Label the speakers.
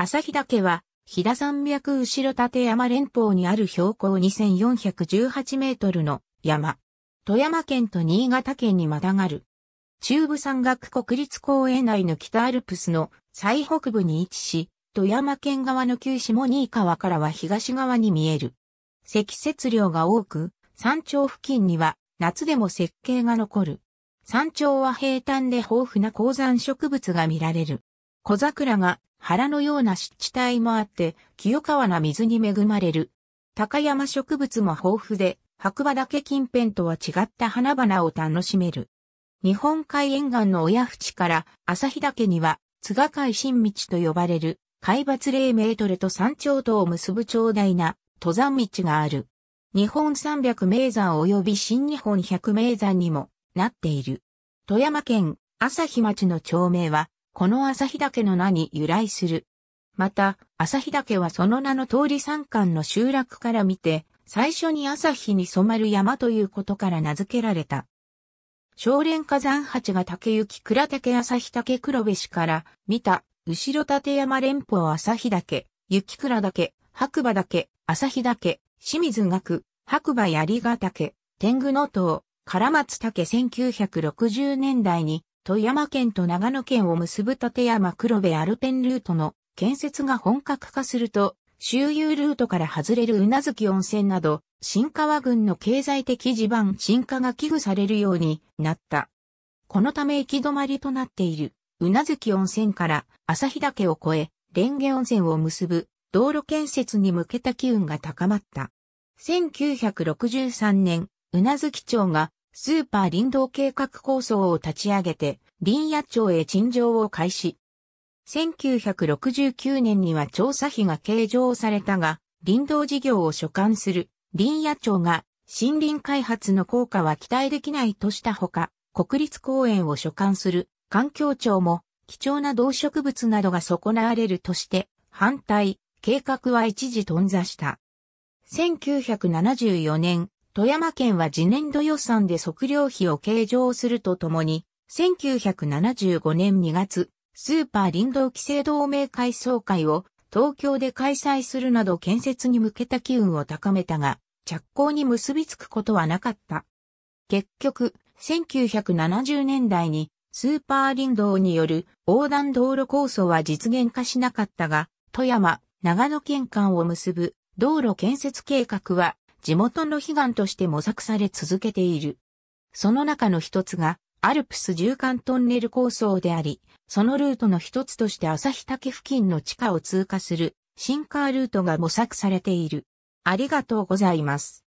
Speaker 1: 朝日岳は、飛騨山脈後ろ立山連峰にある標高2418メートルの山。富山県と新潟県にまたがる。中部山岳国立公園内の北アルプスの最北部に位置し、富山県側の旧下新川からは東側に見える。積雪量が多く、山頂付近には夏でも雪景が残る。山頂は平坦で豊富な高山植物が見られる。小桜が原のような湿地帯もあって、清川な水に恵まれる。高山植物も豊富で、白馬岳近辺とは違った花々を楽しめる。日本海沿岸の親淵から日岳には、津賀海新道と呼ばれる、海抜0メートルと山頂とを結ぶ長大な登山道がある。日本三百名山及び新日本百名山にもなっている。富山県朝日町の町名は、この日岳の名に由来する。また、日岳はその名の通り山間の集落から見て、最初に朝日に染まる山ということから名付けられた。少連火山八が竹雪倉竹日岳黒部市から見た、後ろ立山連峰日岳、雪倉岳、白馬岳、日岳、清水岳、白馬槍ヶ岳、天狗の塔、唐松岳1960年代に富山県と長野県を結ぶ立山黒部アルペンルートの建設が本格化すると、周遊ルートから外れるうなずき温泉など、新川郡の経済的地盤進化が危惧されるようになった。このため行き止まりとなっている、うなずき温泉から旭岳を越え、蓮華温泉を結ぶ道路建設に向けた機運が高まった。1963年、うなずき町がスーパー林道計画構想を立ち上げて、林野町へ陳情を開始。1969年には調査費が計上されたが、林道事業を所管する林野町が森林開発の効果は期待できないとしたほか、国立公園を所管する環境庁も貴重な動植物などが損なわれるとして反対、計画は一時頓挫した。1974年、富山県は次年度予算で測量費を計上するとともに、1975年2月、スーパー林道規制同盟会総会を東京で開催するなど建設に向けた機運を高めたが、着工に結びつくことはなかった。結局、1970年代にスーパー林道による横断道路構想は実現化しなかったが、富山、長野県間を結ぶ道路建設計画は地元の悲願として模索され続けている。その中の一つが、アルプス縦貫トンネル構想であり、そのルートの一つとして旭岳付近の地下を通過する、シンカールートが模索されている。ありがとうございます。